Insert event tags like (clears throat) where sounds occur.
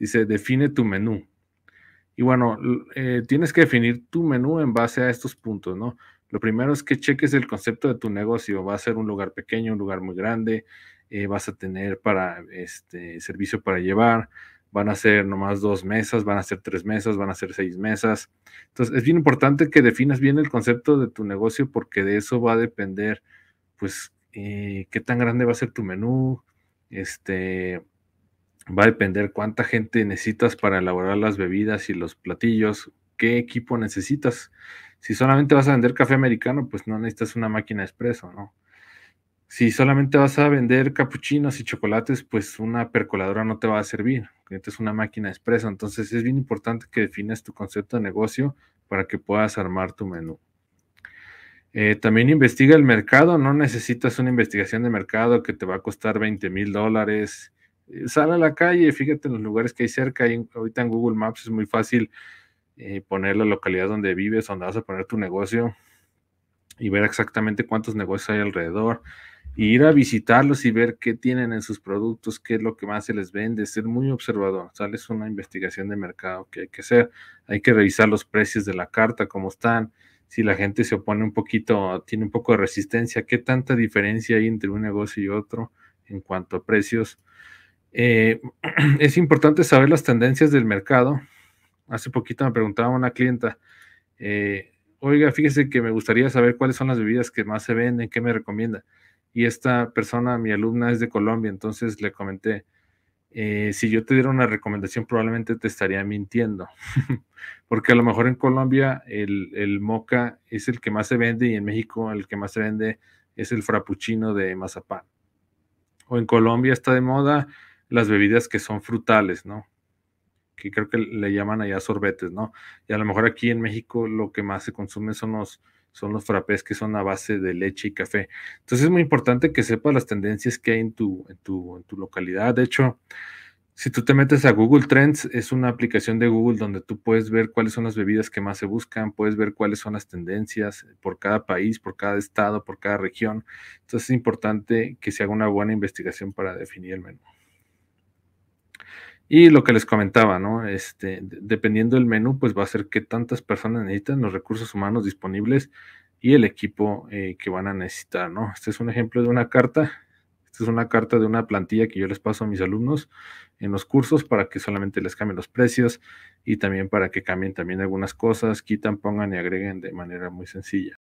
Dice, define tu menú. Y bueno, eh, tienes que definir tu menú en base a estos puntos, ¿no? Lo primero es que cheques el concepto de tu negocio. Va a ser un lugar pequeño, un lugar muy grande. Eh, vas a tener para este servicio para llevar. Van a ser nomás dos mesas, van a ser tres mesas, van a ser seis mesas. Entonces, es bien importante que definas bien el concepto de tu negocio porque de eso va a depender, pues, eh, qué tan grande va a ser tu menú, este, va a depender cuánta gente necesitas para elaborar las bebidas y los platillos, qué equipo necesitas. Si solamente vas a vender café americano, pues no necesitas una máquina expreso, ¿no? Si solamente vas a vender capuchinos y chocolates, pues una percoladora no te va a servir. Es una máquina expreso. Entonces es bien importante que defines tu concepto de negocio para que puedas armar tu menú. Eh, también investiga el mercado. No necesitas una investigación de mercado que te va a costar 20 mil dólares eh, sale a la calle, fíjate en los lugares que hay cerca, y ahorita en Google Maps es muy fácil eh, poner la localidad donde vives, donde vas a poner tu negocio y ver exactamente cuántos negocios hay alrededor, y ir a visitarlos y ver qué tienen en sus productos, qué es lo que más se les vende, ser muy observador, Sales Es una investigación de mercado que hay que hacer, hay que revisar los precios de la carta, cómo están, si la gente se opone un poquito, tiene un poco de resistencia, qué tanta diferencia hay entre un negocio y otro en cuanto a precios. Eh, (clears throat) es importante saber las tendencias del mercado. Hace poquito me preguntaba una clienta, eh, oiga, fíjese que me gustaría saber cuáles son las bebidas que más se venden, qué me recomienda. Y esta persona, mi alumna, es de Colombia, entonces le comenté, eh, si yo te diera una recomendación, probablemente te estaría mintiendo, (laughs) porque a lo mejor en Colombia el, el, moca es el que más se vende y en México el que más se vende es el frappuccino de mazapán. O en Colombia está de moda las bebidas que son frutales, ¿no? Que creo que le llaman allá sorbetes, ¿no? Y a lo mejor aquí en México lo que más se consume son los, son los frappés que son a base de leche y café. Entonces es muy importante que sepas las tendencias que hay en tu, en tu, en tu localidad. De hecho, si tú te metes a Google Trends, es una aplicación de Google donde tú puedes ver cuáles son las bebidas que más se buscan, puedes ver cuáles son las tendencias por cada país, por cada estado, por cada región. Entonces es importante que se haga una buena investigación para definir el menú. Y lo que les comentaba, ¿no? Este, dependiendo del menú, pues va a ser que tantas personas necesitan, los recursos humanos disponibles y el equipo eh, que van a necesitar, ¿no? Este es un ejemplo de una carta. Esta es una carta de una plantilla que yo les paso a mis alumnos en los cursos para que solamente les cambien los precios y también para que cambien también algunas cosas, quitan, pongan y agreguen de manera muy sencilla.